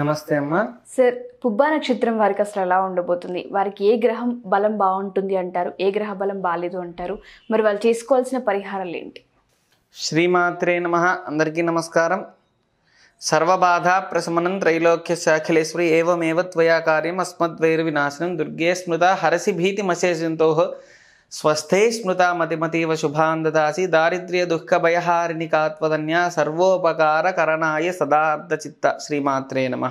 నమస్తే అమ్మా సార్ పుబ్బా నక్షత్రం వారికి అసలు ఎలా ఉండబోతుంది వారికి ఏ గ్రహం బలం బాగుంటుంది అంటారు ఏ గ్రహ బలం బాగాలేదు అంటారు మరి వాళ్ళు చేసుకోవాల్సిన పరిహారాలు ఏంటి శ్రీమాత్రే నమ అందరికీ నమస్కారం సర్వబాధ ప్రశమనం త్రైలోక్య శాఖలేశ్వరి ఏవమేవ త్వయా కార్యం అస్మద్వైర్ వినాశనం దుర్గే స్మృత హరసి భీతి మశేషంతో స్వస్థే స్మృత మతిమతీవ శుభాందదాసి దారిద్ర్య దుఃఖ భయహారిణికాత్వదన్య సర్వోపకార కరణాయ సదార్థ చిత్త శ్రీమాత్రే నమ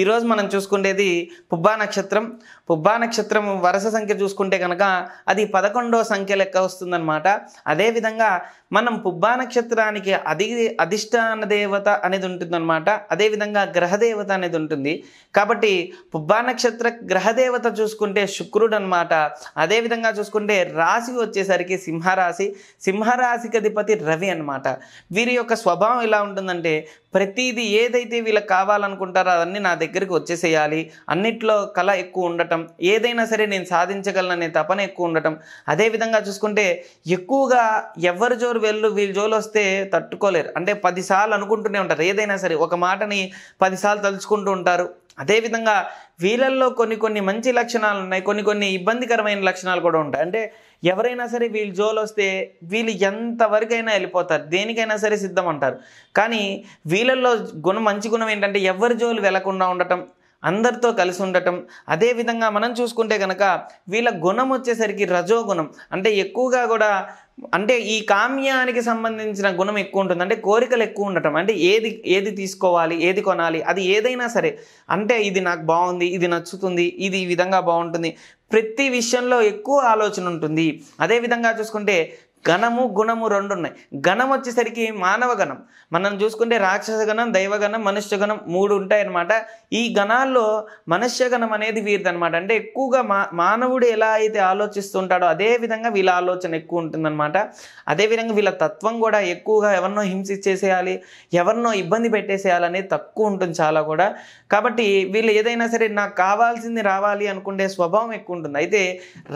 ఈరోజు మనం చూసుకునేది పుబ్బా నక్షత్రం పుబ్బా నక్షత్రం వరుస సంఖ్య చూసుకుంటే కనుక అది పదకొండో సంఖ్య లెక్క వస్తుందన్నమాట అదేవిధంగా మనం పుబ్బా నక్షత్రానికి అధి అధిష్టాన దేవత అనేది ఉంటుందన్నమాట అదేవిధంగా గ్రహదేవత అనేది ఉంటుంది కాబట్టి పుబ్బా నక్షత్ర గ్రహదేవత చూసుకుంటే శుక్రుడు అనమాట అదేవిధంగా చూసుకుంటే రాశి వచ్చేసరికి సింహరాశి సింహరాశికి అధిపతి రవి అనమాట వీరి యొక్క స్వభావం ఎలా ఉంటుందంటే ప్రతిదీ ఏదైతే వీళ్ళకి కావాలనుకుంటారో అవన్నీ నా దగ్గరికి వచ్చేసేయాలి అన్నిట్లో కళ ఎక్కువ ఉండటం ఏదైనా సరే నేను సాధించగలననే తపన ఎక్కువ ఉండటం అదేవిధంగా చూసుకుంటే ఎక్కువగా ఎవరి జోరు వెళ్ళు వీళ్ళ జోలు వస్తే తట్టుకోలేరు అంటే పదిసార్లు అనుకుంటూనే ఉంటారు ఏదైనా సరే ఒక మాటని పదిసార్లు తలుచుకుంటూ ఉంటారు అదేవిధంగా వీళ్ళల్లో కొన్ని కొన్ని మంచి లక్షణాలు ఉన్నాయి కొన్ని కొన్ని ఇబ్బందికరమైన లక్షణాలు కూడా ఉంటాయి అంటే ఎవరైనా సరే వీళ్ళు జోలు వస్తే వీళ్ళు ఎంతవరకైనా వెళ్ళిపోతారు దేనికైనా సరే సిద్ధం అంటారు కానీ వీళ్ళల్లో గుణం మంచి గుణం ఏంటంటే ఎవరి జోలు వెళ్లకుండా ఉండటం అందరితో కలిసి ఉండటం అదేవిధంగా మనం చూసుకుంటే కనుక వీళ్ళ గుణం వచ్చేసరికి రజోగుణం అంటే ఎక్కువగా కూడా అంటే ఈ కామ్యానికి సంబంధించిన గుణం ఎక్కువ ఉంటుంది అంటే కోరికలు ఎక్కువ ఉండటం అంటే ఏది ఏది తీసుకోవాలి ఏది కొనాలి అది ఏదైనా సరే అంటే ఇది నాకు బాగుంది ఇది నచ్చుతుంది ఇది ఈ విధంగా బాగుంటుంది ప్రతి విషయంలో ఎక్కువ ఆలోచన ఉంటుంది అదేవిధంగా చూసుకుంటే గణము గుణము రెండు ఉన్నాయి గణం వచ్చేసరికి మానవ గణం మనం చూసుకుంటే రాక్షస గణం దైవగణం గణం మూడు ఉంటాయన్నమాట ఈ గణాల్లో గణం అనేది వీరిదనమాట అంటే ఎక్కువగా మా మానవుడు ఎలా అయితే ఆలోచిస్తుంటాడో అదే విధంగా వీళ్ళ ఆలోచన ఎక్కువ ఉంటుందన్నమాట అదేవిధంగా వీళ్ళ తత్వం కూడా ఎక్కువగా ఎవరినో హింసించేసేయాలి ఎవరినో ఇబ్బంది పెట్టేసేయాలి అనేది తక్కువ ఉంటుంది చాలా కూడా కాబట్టి వీళ్ళు ఏదైనా సరే నాకు కావాల్సింది రావాలి అనుకుంటే స్వభావం ఎక్కువ ఉంటుంది అయితే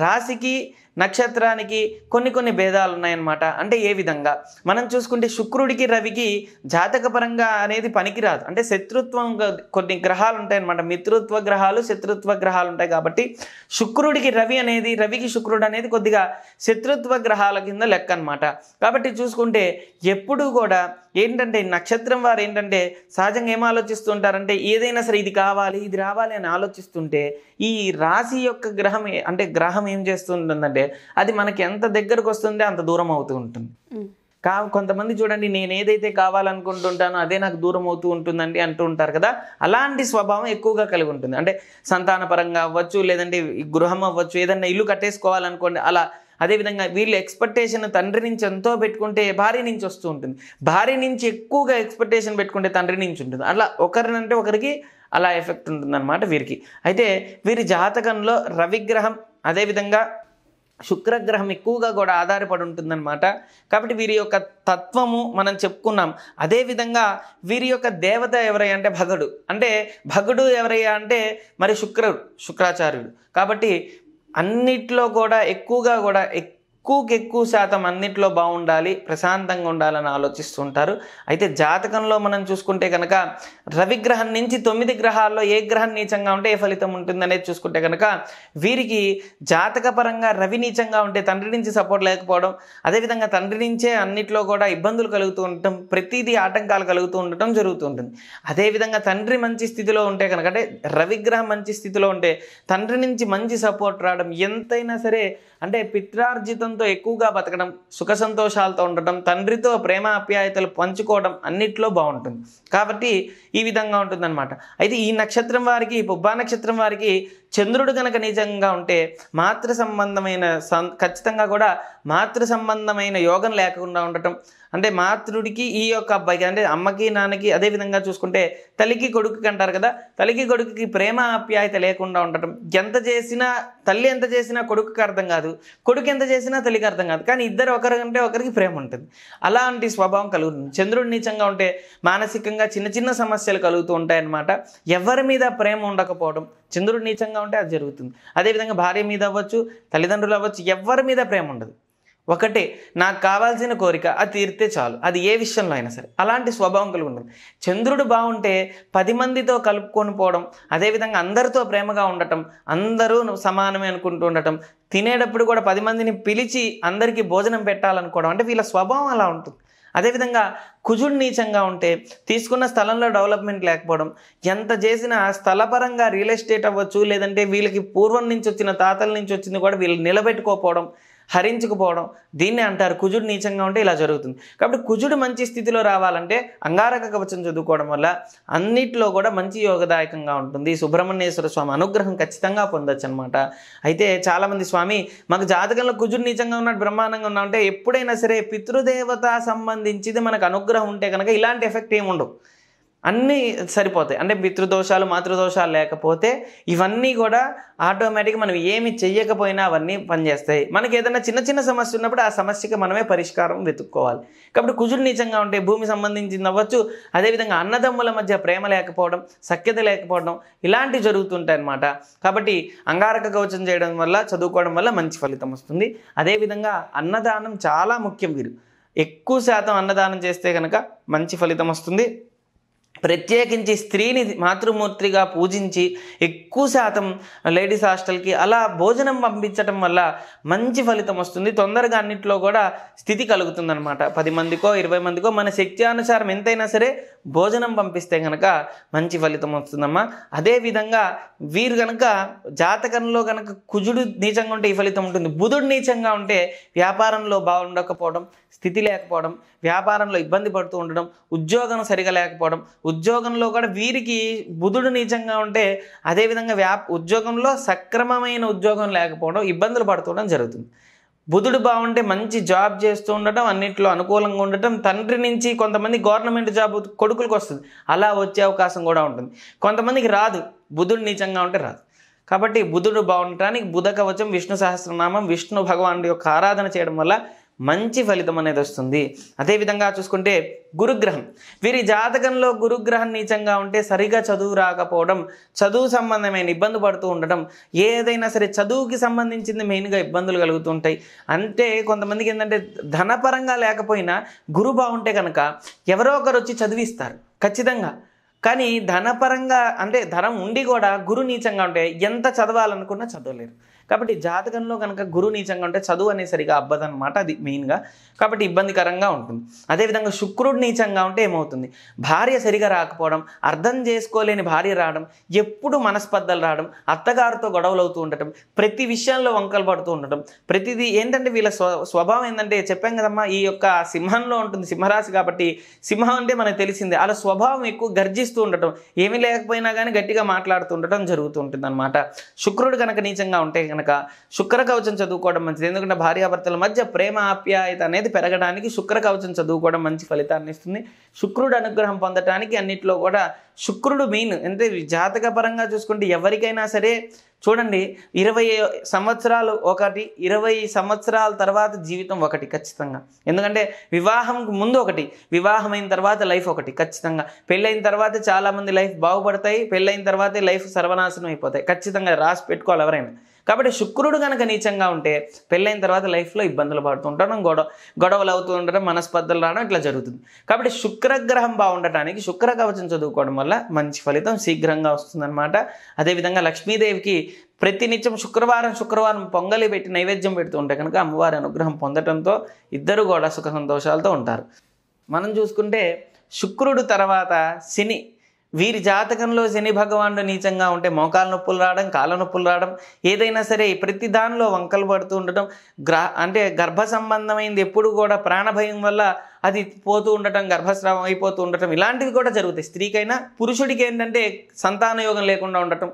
రాశికి నక్షత్రానికి కొన్ని కొన్ని భేదాలు ఉన్నాయన్నమాట అంటే ఏ విధంగా మనం చూసుకుంటే శుక్రుడికి రవికి జాతకపరంగా అనేది పనికిరాదు అంటే శత్రుత్వం కొన్ని గ్రహాలు ఉంటాయన్నమాట మిత్రుత్వ గ్రహాలు శత్రుత్వ గ్రహాలు ఉంటాయి కాబట్టి శుక్రుడికి రవి అనేది రవికి శుక్రుడు అనేది కొద్దిగా శత్రుత్వ గ్రహాల కింద లెక్క అనమాట కాబట్టి చూసుకుంటే ఎప్పుడూ కూడా ఏంటంటే నక్షత్రం వారు ఏంటంటే సహజంగా ఏం ఆలోచిస్తుంటారంటే ఏదైనా సరే ఇది కావాలి ఇది రావాలి అని ఆలోచిస్తుంటే ఈ రాశి యొక్క గ్రహం అంటే గ్రహం ఏం చేస్తుంటుందంటే అది మనకి ఎంత దగ్గరకు వస్తుందో అంత దూరం అవుతూ ఉంటుంది కా కొంతమంది చూడండి నేను ఏదైతే కావాలనుకుంటుంటానో అదే నాకు దూరం అవుతూ ఉంటుందండి అంటూ ఉంటారు కదా అలాంటి స్వభావం ఎక్కువగా కలిగి ఉంటుంది అంటే సంతానపరంగా అవ్వచ్చు లేదంటే గృహం అవ్వచ్చు ఏదన్నా ఇల్లు కట్టేసుకోవాలనుకోండి అలా అదేవిధంగా వీళ్ళు ఎక్స్పెక్టేషన్ తండ్రి నుంచి ఎంతో పెట్టుకుంటే భార్య నుంచి వస్తూ ఉంటుంది భార్య నుంచి ఎక్కువగా ఎక్స్పెక్టేషన్ పెట్టుకుంటే తండ్రి నుంచి ఉంటుంది అలా ఒకరినంటే ఒకరికి అలా ఎఫెక్ట్ ఉంటుందన్నమాట వీరికి అయితే వీరి జాతకంలో రవిగ్రహం అదేవిధంగా శుక్రగ్రహం ఎక్కువగా కూడా ఆధారపడి ఉంటుందన్నమాట కాబట్టి వీరి యొక్క తత్వము మనం చెప్పుకున్నాం అదేవిధంగా వీరి యొక్క దేవత ఎవరయ్యా అంటే భగడు అంటే భగడు ఎవరయ్యా అంటే మరి శుక్రుడు శుక్రాచార్యుడు కాబట్టి అన్నిట్లో కూడా ఎక్కువగా కూడా ఎక్కువకి ఎక్కువ శాతం అన్నింటిలో బాగుండాలి ప్రశాంతంగా ఉండాలని ఆలోచిస్తుంటారు అయితే జాతకంలో మనం చూసుకుంటే కనుక రవిగ్రహం నుంచి తొమ్మిది గ్రహాల్లో ఏ గ్రహం నీచంగా ఉంటే ఏ ఫలితం ఉంటుందనేది చూసుకుంటే కనుక వీరికి జాతకపరంగా రవి నీచంగా ఉంటే తండ్రి నుంచి సపోర్ట్ లేకపోవడం అదేవిధంగా తండ్రి నుంచే అన్నిట్లో కూడా ఇబ్బందులు కలుగుతూ ఉండటం ప్రతిదీ ఆటంకాలు కలుగుతూ ఉండటం జరుగుతూ ఉంటుంది అదేవిధంగా తండ్రి మంచి స్థితిలో ఉంటే కనుక అంటే రవిగ్రహం మంచి స్థితిలో ఉంటే తండ్రి నుంచి మంచి సపోర్ట్ రావడం ఎంతైనా సరే అంటే పిత్రార్జితం కుటుంబంతో ఎక్కువగా బతకడం సుఖ సంతోషాలతో ఉండటం తండ్రితో ప్రేమ ఆప్యాయతలు పంచుకోవడం అన్నిట్లో బాగుంటుంది కాబట్టి ఈ విధంగా ఉంటుందన్నమాట అయితే ఈ నక్షత్రం వారికి బొబ్బా నక్షత్రం వారికి చంద్రుడు కనుక నిజంగా ఉంటే మాతృ సంబంధమైన ఖచ్చితంగా కూడా మాతృ సంబంధమైన యోగం లేకుండా ఉండటం అంటే మాతృడికి ఈ యొక్క అబ్బాయికి అంటే అమ్మకి నాన్నకి అదే విధంగా చూసుకుంటే తల్లికి కొడుకుకి అంటారు కదా తల్లికి కొడుకుకి ప్రేమ ఆప్యాయత లేకుండా ఉండటం ఎంత చేసినా తల్లి ఎంత చేసినా కొడుకుకి అర్థం కాదు కొడుకు ఎంత చేసినా తల్లికి అర్థం కాదు కానీ ఇద్దరు ఒకరికంటే ఒకరికి ప్రేమ ఉంటుంది అలాంటి స్వభావం కలుగుతుంది చంద్రుడు నీచంగా ఉంటే మానసికంగా చిన్న చిన్న సమస్యలు కలుగుతూ ఉంటాయన్నమాట ఎవరి మీద ప్రేమ ఉండకపోవడం చంద్రుడు నీచంగా ఉంటే అది జరుగుతుంది అదేవిధంగా భార్య మీద అవ్వచ్చు తల్లిదండ్రులు అవ్వచ్చు ఎవరి మీద ప్రేమ ఉండదు ఒకటే నాకు కావాల్సిన కోరిక అది తీరితే చాలు అది ఏ విషయంలో అయినా సరే అలాంటి స్వభావం కలిగి ఉండదు చంద్రుడు బాగుంటే పది మందితో కలుపుకొని పోవడం అదేవిధంగా అందరితో ప్రేమగా ఉండటం అందరూ సమానమే అనుకుంటూ ఉండటం తినేటప్పుడు కూడా పది మందిని పిలిచి అందరికీ భోజనం పెట్టాలనుకోవడం అంటే వీళ్ళ స్వభావం అలా ఉంటుంది అదేవిధంగా కుజుడు నీచంగా ఉంటే తీసుకున్న స్థలంలో డెవలప్మెంట్ లేకపోవడం ఎంత చేసినా స్థలపరంగా రియల్ ఎస్టేట్ అవ్వచ్చు లేదంటే వీళ్ళకి పూర్వం నుంచి వచ్చిన తాతల నుంచి వచ్చింది కూడా వీళ్ళు నిలబెట్టుకోపోవడం హరించకపోవడం దీన్ని అంటారు కుజుడు నీచంగా ఉంటే ఇలా జరుగుతుంది కాబట్టి కుజుడు మంచి స్థితిలో రావాలంటే అంగారక కవచం చదువుకోవడం వల్ల అన్నిట్లో కూడా మంచి యోగదాయకంగా ఉంటుంది సుబ్రహ్మణ్యేశ్వర స్వామి అనుగ్రహం ఖచ్చితంగా పొందొచ్చు అనమాట అయితే చాలామంది స్వామి మాకు జాతకంలో కుజుడు నీచంగా ఉన్నాడు బ్రహ్మాండంగా ఉన్నా ఉంటే ఎప్పుడైనా సరే పితృదేవత సంబంధించింది మనకు అనుగ్రహం ఉంటే కనుక ఇలాంటి ఎఫెక్ట్ ఏముండవు అన్నీ సరిపోతాయి అంటే పితృదోషాలు మాతృదోషాలు లేకపోతే ఇవన్నీ కూడా ఆటోమేటిక్గా మనం ఏమి చెయ్యకపోయినా అవన్నీ పనిచేస్తాయి మనకి ఏదైనా చిన్న చిన్న సమస్య ఉన్నప్పుడు ఆ సమస్యకి మనమే పరిష్కారం వెతుక్కోవాలి కాబట్టి కుజుడు నీచంగా ఉంటే భూమి సంబంధించింది అవ్వచ్చు అదేవిధంగా అన్నదమ్ముల మధ్య ప్రేమ లేకపోవడం సఖ్యత లేకపోవడం ఇలాంటివి జరుగుతుంటాయి అనమాట కాబట్టి అంగారక కవచం చేయడం వల్ల చదువుకోవడం వల్ల మంచి ఫలితం వస్తుంది అదేవిధంగా అన్నదానం చాలా ముఖ్యం వీరు ఎక్కువ శాతం అన్నదానం చేస్తే కనుక మంచి ఫలితం వస్తుంది ప్రత్యేకించి స్త్రీని మాతృమూర్తిగా పూజించి ఎక్కువ శాతం లేడీస్ హాస్టల్కి అలా భోజనం పంపించడం వల్ల మంచి ఫలితం వస్తుంది తొందరగా అన్నింటిలో కూడా స్థితి కలుగుతుందనమాట పది మందికో ఇరవై మందికో మన శక్తి అనుసారం ఎంతైనా సరే భోజనం పంపిస్తే కనుక మంచి ఫలితం వస్తుందమ్మా అదేవిధంగా వీరు కనుక జాతకంలో కనుక కుజుడు నీచంగా ఉంటే ఈ ఫలితం ఉంటుంది బుధుడు నీచంగా ఉంటే వ్యాపారంలో బాగుండకపోవడం స్థితి లేకపోవడం వ్యాపారంలో ఇబ్బంది పడుతూ ఉండడం ఉద్యోగం సరిగా లేకపోవడం ఉద్యోగంలో కూడా వీరికి బుధుడు నీచంగా ఉంటే అదేవిధంగా వ్యా ఉద్యోగంలో సక్రమమైన ఉద్యోగం లేకపోవడం ఇబ్బందులు పడుతుండడం జరుగుతుంది బుధుడు బాగుంటే మంచి జాబ్ చేస్తూ ఉండటం అన్నింటిలో అనుకూలంగా ఉండటం తండ్రి నుంచి కొంతమంది గవర్నమెంట్ జాబ్ కొడుకులకు వస్తుంది అలా వచ్చే అవకాశం కూడా ఉంటుంది కొంతమందికి రాదు బుధుడు నీచంగా ఉంటే రాదు కాబట్టి బుధుడు బాగుండటానికి బుధ కవచం విష్ణు సహస్రనామం విష్ణు భగవానుడి యొక్క ఆరాధన చేయడం వల్ల మంచి ఫలితం అనేది వస్తుంది అదేవిధంగా చూసుకుంటే గురుగ్రహం వీరి జాతకంలో గురుగ్రహం నీచంగా ఉంటే సరిగా చదువు రాకపోవడం చదువు సంబంధమైన ఇబ్బంది పడుతూ ఉండడం ఏదైనా సరే చదువుకి సంబంధించింది మెయిన్గా ఇబ్బందులు కలుగుతుంటాయి అంటే కొంతమందికి ఏంటంటే ధనపరంగా లేకపోయినా గురు బాగుంటే కనుక ఎవరో ఒకరు వచ్చి చదివిస్తారు ఖచ్చితంగా కానీ ధనపరంగా అంటే ధనం ఉండి కూడా గురు నీచంగా ఉంటే ఎంత చదవాలనుకున్నా చదవలేరు కాబట్టి జాతకంలో కనుక గురువు నీచంగా ఉంటే చదువు అనే సరిగా అబ్బదనమాట అది మెయిన్గా కాబట్టి ఇబ్బందికరంగా ఉంటుంది అదేవిధంగా శుక్రుడు నీచంగా ఉంటే ఏమవుతుంది భార్య సరిగా రాకపోవడం అర్థం చేసుకోలేని భార్య రావడం ఎప్పుడు మనస్పర్ధలు రావడం అత్తగారితో గొడవలు అవుతూ ఉండటం ప్రతి విషయంలో వంకలు పడుతూ ఉండటం ప్రతిదీ ఏంటంటే వీళ్ళ స్వ స్వభావం ఏంటంటే చెప్పాం కదమ్మా ఈ యొక్క సింహంలో ఉంటుంది సింహరాశి కాబట్టి సింహం అంటే మనకు తెలిసింది అలా స్వభావం ఎక్కువ గర్జిస్తూ ఉండటం ఏమీ లేకపోయినా కానీ గట్టిగా మాట్లాడుతూ ఉండటం జరుగుతూ ఉంటుంది అనమాట శుక్రుడు కనుక నీచంగా ఉంటే కనుక శుక్ర కవచం చదువుకోవడం మంచిది ఎందుకంటే భార్యాభర్తల మధ్య ప్రేమ ఆప్యాయత అనేది పెరగడానికి శుక్ర కవచం చదువుకోవడం మంచి ఫలితాన్ని ఇస్తుంది శుక్రుడు అనుగ్రహం పొందడానికి అన్నింటిలో కూడా శుక్రుడు మెయిన్ అంటే జాతకపరంగా చూసుకుంటే ఎవరికైనా సరే చూడండి ఇరవై సంవత్సరాలు ఒకటి ఇరవై సంవత్సరాల తర్వాత జీవితం ఒకటి ఖచ్చితంగా ఎందుకంటే వివాహంకు ముందు ఒకటి వివాహమైన తర్వాత లైఫ్ ఒకటి ఖచ్చితంగా పెళ్ళైన తర్వాత చాలామంది లైఫ్ బాగుపడతాయి పెళ్ళైన తర్వాతే లైఫ్ సర్వనాశనం అయిపోతాయి ఖచ్చితంగా రాసి పెట్టుకోవాలి ఎవరైనా కాబట్టి శుక్రుడు కనుక నీచంగా ఉంటే పెళ్ళైన తర్వాత లైఫ్లో ఇబ్బందులు పడుతుంటాం గొడవ గొడవలు అవుతూ ఉండడం మనస్పర్ధలు రావడం ఇట్లా జరుగుతుంది కాబట్టి శుక్రగ్రహం బాగుండటానికి శుక్ర కవచం చదువుకోవడం వల్ల మంచి ఫలితం శీఘ్రంగా వస్తుందన్నమాట అదేవిధంగా లక్ష్మీదేవికి ప్రతినిత్యం శుక్రవారం శుక్రవారం పొంగలి పెట్టి నైవేద్యం పెడుతూ ఉంటే కనుక అమ్మవారి అనుగ్రహం పొందడంతో ఇద్దరు కూడా సుఖ సంతోషాలతో ఉంటారు మనం చూసుకుంటే శుక్రుడు తర్వాత శని వీరి జాతకంలో శని భగవానుడు నీచంగా ఉంటే మోకాల నొప్పులు రావడం కాళ్ళ నొప్పులు రావడం ఏదైనా సరే ప్రతి దానిలో వంకలు పడుతూ ఉండటం గ్రా అంటే గర్భ సంబంధమైంది ఎప్పుడు కూడా ప్రాణభయం వల్ల అది పోతూ ఉండటం గర్భస్రావం అయిపోతూ ఉండటం ఇలాంటివి కూడా జరుగుతాయి స్త్రీకైనా పురుషుడికి ఏంటంటే సంతాన యోగం లేకుండా ఉండటం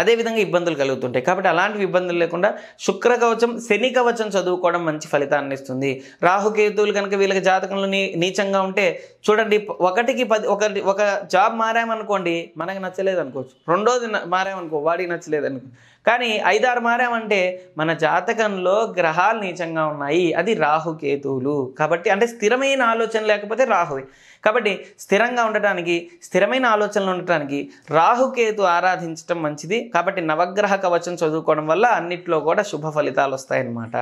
అదేవిధంగా ఇబ్బందులు కలుగుతుంటాయి కాబట్టి అలాంటి ఇబ్బందులు లేకుండా శుక్ర కవచం శని కవచం చదువుకోవడం మంచి ఫలితాన్ని ఇస్తుంది రాహుకేతువులు కనుక వీళ్ళకి జాతకంలో నీ నీచంగా ఉంటే చూడండి ఒకటికి పది ఒకటి ఒక జాబ్ మారామనుకోండి మనకి నచ్చలేదు అనుకోవచ్చు రెండోది మారామనుకో వాడికి నచ్చలేదు అనుకో కానీ ఐదారు మారామంటే మన జాతకంలో గ్రహాలు నీచంగా ఉన్నాయి అది రాహుకేతువులు కాబట్టి అంటే స్థిరమైన ఆలోచన లేకపోతే రాహువి కాబట్టి స్థిరంగా ఉండటానికి స్థిరమైన ఆలోచనలు ఉండటానికి రాహుకేతు ఆరాధించడం మంచిది కాబట్టి నవగ్రహ కవచం చదువుకోవడం వల్ల అన్నిట్లో కూడా శుభ ఫలితాలు వస్తాయన్నమాట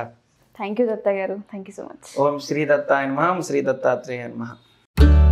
థ్యాంక్ యూ దత్త గారు thank you so much Om Shri దత్తాయ మహం శ్రీ దత్తాత్రేయ మహా